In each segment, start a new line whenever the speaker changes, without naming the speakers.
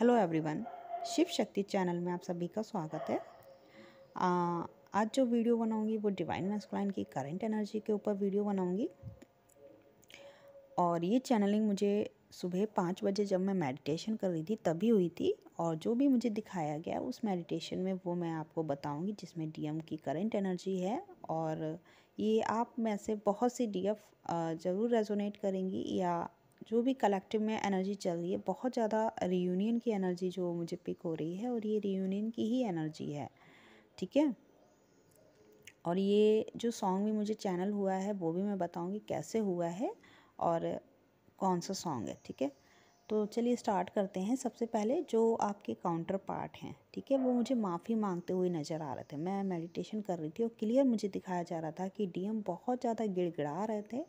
hello everyone Shiv शक्ति channel में आप सभी का स्वागत है आ, आज जो वीडियो बनाऊंगी वो डिवाइन मैस्कुलाइन की करंट एनर्जी के ऊपर वीडियो बनाऊंगी और ये चैनलिंग मुझे सुबह पाँच बजे जब मैं मेडिटेशन कर रही थी तभी हुई थी और जो भी मुझे दिखाया गया उस मेडिटेशन में वो मैं आपको बताऊँगी जिसमें डीएम की करेंट एनर्जी है और ये आप में से बहुत सी डी ज़रूर रेजोनेट करेंगी या जो भी कलेक्टिव में एनर्जी चल रही है बहुत ज़्यादा रीयूनियन की एनर्जी जो मुझे पिक हो रही है और ये रीयूनियन की ही एनर्जी है ठीक है और ये जो सॉन्ग भी मुझे चैनल हुआ है वो भी मैं बताऊँगी कैसे हुआ है और कौन सा सॉन्ग है ठीक है तो चलिए स्टार्ट करते हैं सबसे पहले जो आपके काउंटर पार्ट हैं ठीक है वो मुझे माफ़ी मांगते हुए नज़र आ रहे थे मैं मेडिटेशन कर रही थी और क्लियर मुझे दिखाया जा रहा था कि डीएम बहुत ज़्यादा गिड़गिड़ा रहे थे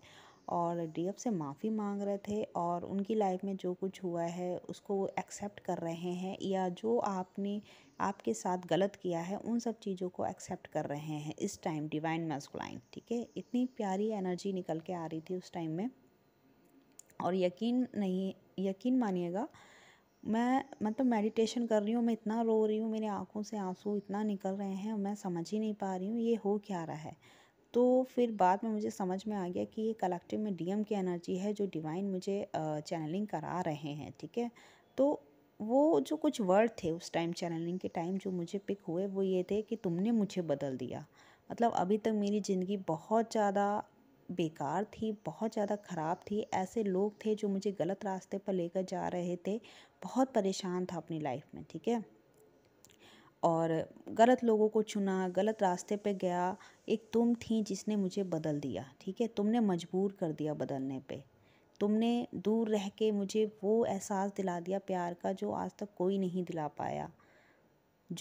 और डीएफ से माफ़ी मांग रहे थे और उनकी लाइफ में जो कुछ हुआ है उसको वो एक्सेप्ट कर रहे हैं या जो आपने आपके साथ गलत किया है उन सब चीज़ों को एक्सेप्ट कर रहे हैं इस टाइम डिवाइन मैस्कुलाइन ठीक है इतनी प्यारी एनर्जी निकल के आ रही थी उस टाइम में और यकीन नहीं यकीन मानिएगा मैं मतलब मेडिटेशन कर रही हूँ मैं इतना रो रही हूँ मेरी आँखों से आंसू इतना निकल रहे हैं मैं समझ ही नहीं पा रही हूँ ये हो क्या रहा है तो फिर बाद में मुझे समझ में आ गया कि ये कलेक्टिव में डीएम की एनर्जी है जो डिवाइन मुझे चैनलिंग करा रहे हैं ठीक है तो वो जो कुछ वर्ड थे उस टाइम चैनलिंग के टाइम जो मुझे पिक हुए वो ये थे कि तुमने मुझे बदल दिया मतलब अभी तक मेरी ज़िंदगी बहुत ज़्यादा बेकार थी बहुत ज़्यादा ख़राब थी ऐसे लोग थे जो मुझे गलत रास्ते पर लेकर जा रहे थे बहुत परेशान था अपनी लाइफ में ठीक है और गलत लोगों को चुना गलत रास्ते पे गया एक तुम थी जिसने मुझे बदल दिया ठीक है तुमने मजबूर कर दिया बदलने पे तुमने दूर रह के मुझे वो एहसास दिला दिया प्यार का जो आज तक कोई नहीं दिला पाया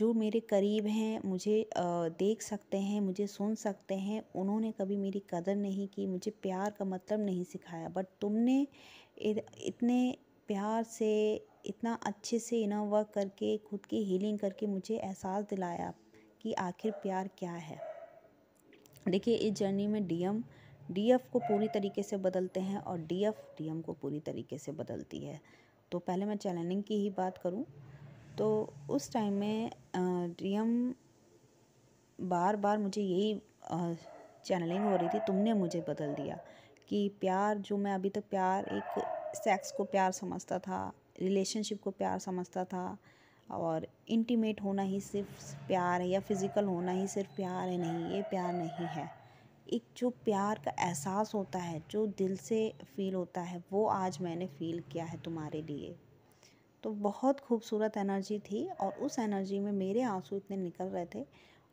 जो मेरे करीब हैं मुझे देख सकते हैं मुझे सुन सकते हैं उन्होंने कभी मेरी कदर नहीं की मुझे प्यार का मतलब नहीं सिखाया बट तुमने इतने प्यार से इतना अच्छे से इनर वर्क करके खुद की हीलिंग करके मुझे एहसास दिलाया कि आखिर प्यार क्या है देखिए इस जर्नी में डीएम डीएफ को पूरी तरीके से बदलते हैं और डीएफ डीएम को पूरी तरीके से बदलती है तो पहले मैं चैलेंजिंग की ही बात करूं तो उस टाइम में डीएम बार बार मुझे यही चैनलिंग हो रही थी तुमने मुझे बदल दिया कि प्यार जो मैं अभी तक प्यार एक सेक्स को प्यार समझता था रिलेशनशिप को प्यार समझता था और इंटीमेट होना ही सिर्फ प्यार है या फिज़िकल होना ही सिर्फ प्यार है नहीं ये प्यार नहीं है एक जो प्यार का एहसास होता है जो दिल से फील होता है वो आज मैंने फ़ील किया है तुम्हारे लिए तो बहुत खूबसूरत एनर्जी थी और उस एनर्जी में मेरे आंसू इतने निकल रहे थे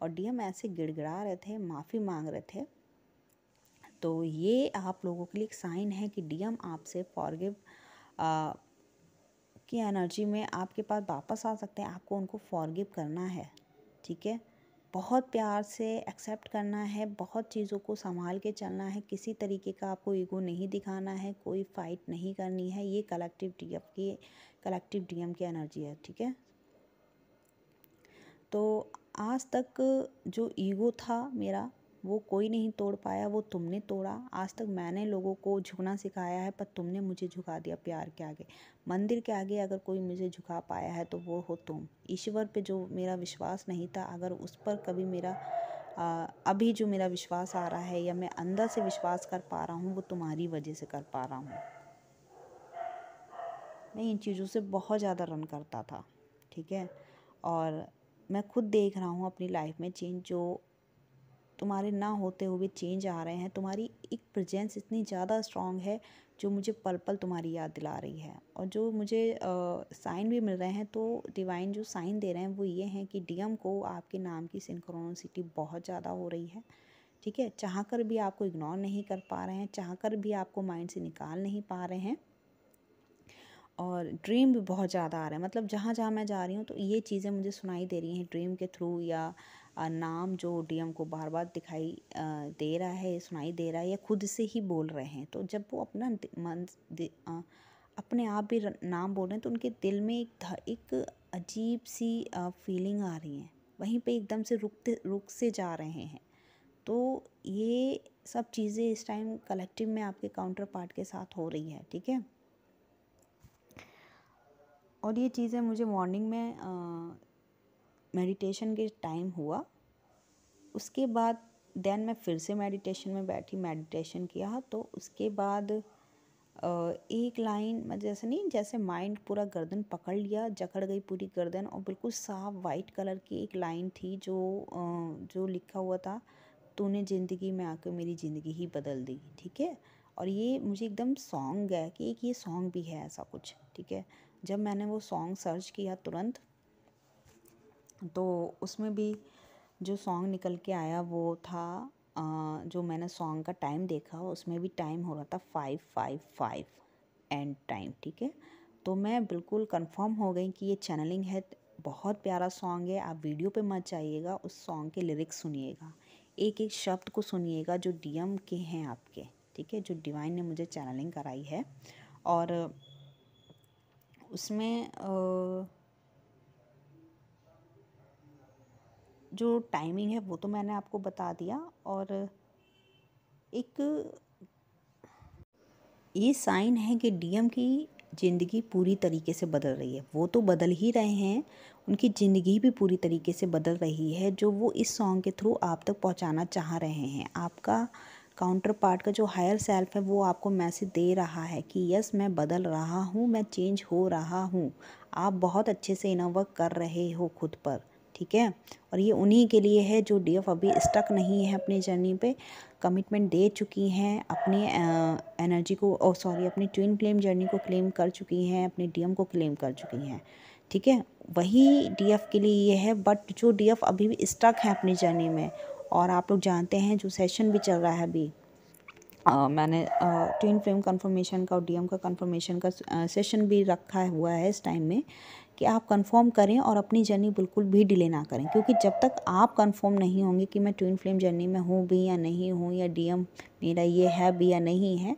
और डीएम ऐसे गिड़गिड़ा रहे थे माफ़ी मांग रहे थे तो ये आप लोगों के लिए एक साइन है कि डीएम आपसे फॉरगिव की एनर्जी में आपके पास वापस आ सकते हैं आपको उनको फॉरगिव करना है ठीक है बहुत प्यार से एक्सेप्ट करना है बहुत चीज़ों को संभाल के चलना है किसी तरीके का आपको ईगो नहीं दिखाना है कोई फाइट नहीं करनी है ये कलेक्टिव डीएम की कलेक्टिव डीएम की एनर्जी है ठीक है तो आज तक जो ईगो था मेरा वो कोई नहीं तोड़ पाया वो तुमने तोड़ा आज तक मैंने लोगों को झुकना सिखाया है पर तुमने मुझे झुका दिया प्यार के आगे मंदिर के आगे अगर कोई मुझे झुका पाया है तो वो हो तुम ईश्वर पे जो मेरा विश्वास नहीं था अगर उस पर कभी मेरा आ, अभी जो मेरा विश्वास आ रहा है या मैं अंदर से विश्वास कर पा रहा हूँ वो तुम्हारी वजह से कर पा रहा हूँ मैं इन चीज़ों से बहुत ज़्यादा रन करता था ठीक है और मैं खुद देख रहा हूँ अपनी लाइफ में चेंज जो तुम्हारे ना होते हुए चेंज आ रहे हैं तुम्हारी एक प्रजेंस इतनी ज़्यादा स्ट्रॉन्ग है जो मुझे पल पल तुम्हारी याद दिला रही है और जो मुझे साइन भी मिल रहे हैं तो डिवाइन जो साइन दे रहे हैं वो ये हैं कि डीएम को आपके नाम की सिंक्रोनोसिटी बहुत ज़्यादा हो रही है ठीक है चाह कर भी आपको इग्नोर नहीं कर पा रहे हैं चाह कर भी आपको माइंड से निकाल नहीं पा रहे हैं और ड्रीम भी बहुत ज़्यादा आ रहा है मतलब जहाँ जहाँ मैं जा रही हूँ तो ये चीज़ें मुझे सुनाई दे रही हैं ड्रीम के थ्रू या नाम जो डीएम को बार बार दिखाई दे रहा है सुनाई दे रहा है या खुद से ही बोल रहे हैं तो जब वो अपना मन अपने आप भी नाम बोल रहे हैं तो उनके दिल में एक एक अजीब सी फीलिंग आ रही है वहीं पे एकदम से रुकते रुक से जा रहे हैं तो ये सब चीज़ें इस टाइम कलेक्टिव में आपके काउंटर पार्ट के साथ हो रही है ठीक है और ये चीज़ें मुझे मॉर्निंग में मेडिटेशन के टाइम हुआ उसके बाद देन मैं फिर से मेडिटेशन में बैठी मेडिटेशन किया तो उसके बाद एक लाइन मतलब जैसे नहीं जैसे माइंड पूरा गर्दन पकड़ लिया जकड़ गई पूरी गर्दन और बिल्कुल साफ वाइट कलर की एक लाइन थी जो जो लिखा हुआ था तूने ज़िंदगी में आकर मेरी ज़िंदगी ही बदल दी ठीक है और ये मुझे एकदम सॉन्ग है कि एक ये सॉन्ग भी है ऐसा कुछ ठीक है जब मैंने वो सॉन्ग सर्च किया तुरंत तो उसमें भी जो सॉन्ग निकल के आया वो था जो मैंने सॉन्ग का टाइम देखा उसमें भी टाइम हो रहा था five five five and time ठीक है तो मैं बिल्कुल कंफर्म हो गई कि ये चैनलिंग है बहुत प्यारा सॉन्ग है आप वीडियो पे मत जाइएगा उस सॉन्ग के लिरिक्स सुनिएगा एक एक शब्द को सुनिएगा जो डीएम के हैं आपके ठीक है जो डिवाइन ने मुझे चैनलिंग कराई है और उसमें आ, जो टाइमिंग है वो तो मैंने आपको बता दिया और एक ये साइन है कि डीएम की ज़िंदगी पूरी तरीके से बदल रही है वो तो बदल ही रहे हैं उनकी ज़िंदगी भी पूरी तरीके से बदल रही है जो वो इस सॉन्ग के थ्रू आप तक पहुंचाना चाह रहे हैं आपका काउंटर पार्ट का जो हायर सेल्फ है वो आपको मैसेज दे रहा है कि यस मैं बदल रहा हूँ मैं चेंज हो रहा हूँ आप बहुत अच्छे से इनोवर्क कर रहे हो खुद पर ठीक है और ये उन्हीं के लिए है जो डी एफ अभी स्टक नहीं है अपनी जर्नी पे कमिटमेंट दे चुकी हैं अपनी एनर्जी को और सॉरी अपनी ट्विन फ्लेम जर्नी को क्लेम कर चुकी हैं अपने डीएम को क्लेम कर चुकी हैं ठीक है वही डीएफ के लिए ये है बट जो डीएफ अभी भी स्टक है अपनी जर्नी में और आप लोग जानते हैं जो सेशन भी चल रहा है अभी आ, मैंने ट्विन फ्लेम कन्फर्मेशन का और डी का कन्फर्मेशन का सेशन भी रखा हुआ है इस टाइम में कि आप कंफर्म करें और अपनी जर्नी बिल्कुल भी डिले ना करें क्योंकि जब तक आप कंफर्म नहीं होंगे कि मैं ट्विन फ्लेम जर्नी में हूँ भी या नहीं हूँ या डीएम मेरा ये है भी या नहीं है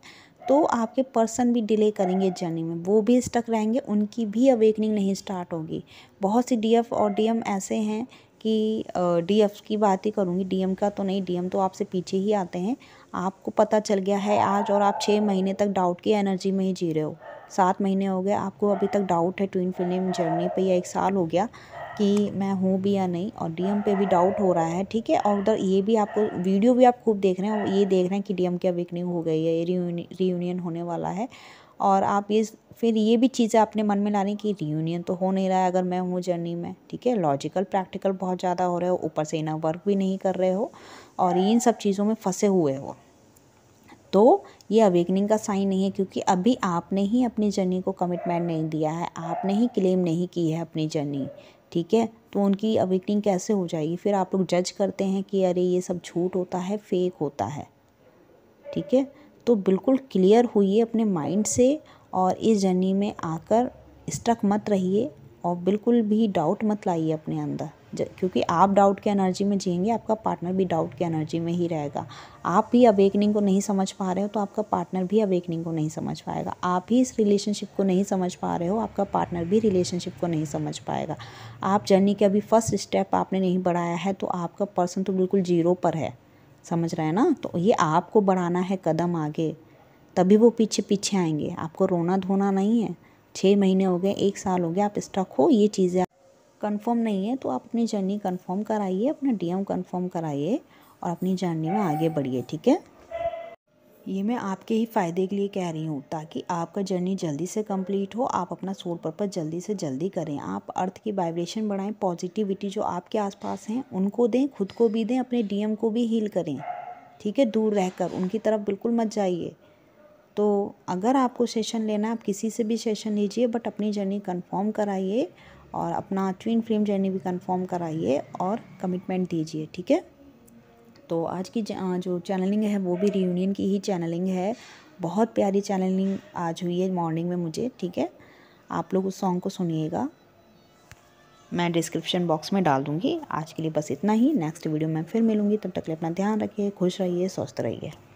तो आपके पर्सन भी डिले करेंगे जर्नी में वो भी स्टक रहेंगे उनकी भी अवेकनिंग नहीं स्टार्ट होगी बहुत सी डी और डी ऐसे हैं कि डीएफ की बात ही करूँगी डी का तो नहीं डी तो आपसे पीछे ही आते हैं आपको पता चल गया है आज और आप छः महीने तक डाउट की एनर्जी में ही जी रहे हो सात महीने हो गए आपको अभी तक डाउट है ट्विन फिल्म जर्नी पे या एक साल हो गया कि मैं हूँ भी या नहीं और डीएम पे भी डाउट हो रहा है ठीक है और उधर ये भी आपको वीडियो भी आप खूब देख रहे हैं और ये देख रहे हैं कि डीएम की अवेकनिंग हो गई है ये रियूनियन होने वाला है और आप ये फिर ये भी चीज़ें अपने मन में ला रही कि रियूनियन तो हो नहीं रहा है अगर मैं हूँ जर्नी में ठीक है लॉजिकल प्रैक्टिकल बहुत ज़्यादा हो रहे हो ऊपर से इना वर्क भी नहीं कर रहे हो और इन सब चीज़ों में फंसे हुए हो तो ये अवेकनिंग का साइन नहीं है क्योंकि अभी आपने ही अपनी जर्नी को कमिटमेंट नहीं दिया है आपने ही क्लेम नहीं की है अपनी जर्नी ठीक है तो उनकी अवेकनिंग कैसे हो जाएगी फिर आप लोग जज करते हैं कि अरे ये सब झूठ होता है फेक होता है ठीक है तो बिल्कुल क्लियर है अपने माइंड से और इस जर्नी में आकर स्ट्रक मत रहिए और बिल्कुल भी डाउट मत लाइए अपने अंदर क्योंकि आप डाउट की एनर्जी में जिएंगे आपका पार्टनर भी डाउट की एनर्जी में ही रहेगा आप भी अवेकनिंग को नहीं समझ पा रहे हो तो आपका पार्टनर भी अवेकनिंग को नहीं समझ पाएगा आप ही इस रिलेशनशिप को नहीं समझ पा रहे हो आपका पार्टनर भी रिलेशनशिप को नहीं समझ पाएगा आप जर्नी के अभी फर्स्ट स्टेप आपने नहीं बढ़ाया है तो आपका पर्सन तो बिल्कुल जीरो पर है समझ रहे हैं ना तो ये आपको बढ़ाना है कदम आगे तभी वो पीछे पीछे आएंगे आपको रोना धोना नहीं है छः महीने हो गए एक साल हो गया आप स्टक हो ये चीज़ें कंफर्म नहीं है तो आप अपनी जर्नी कंफर्म कराइए अपना डीएम कंफर्म कराइए और अपनी जर्नी में आगे बढ़िए ठीक है ये मैं आपके ही फ़ायदे के लिए कह रही हूँ ताकि आपका जर्नी जल्दी से कंप्लीट हो आप अपना सोल पर्पज़ जल्दी से जल्दी करें आप अर्थ की वाइब्रेशन बढ़ाएं पॉजिटिविटी जो आपके आसपास हैं उनको दें खुद को भी दें अपने डीएम को भी हील करें ठीक है दूर रहकर उनकी तरफ बिल्कुल मत जाइए तो अगर आपको सेशन लेना आप किसी से भी सेशन लीजिए बट अपनी जर्नी कन्फर्म कराइए और अपना ट्विन फ्लेम जर्नी भी कंफर्म कराइए और कमिटमेंट दीजिए ठीक है तो आज की जो चैनलिंग है वो भी रियूनियन की ही चैनलिंग है बहुत प्यारी चैनलिंग आज हुई है मॉर्निंग में मुझे ठीक है आप लोग उस सॉन्ग को सुनिएगा मैं डिस्क्रिप्शन बॉक्स में डाल दूँगी आज के लिए बस इतना ही नेक्स्ट वीडियो में फिर मिलूँगी तब तक लिए अपना ध्यान रखिए खुश रहिए स्वस्थ रहिए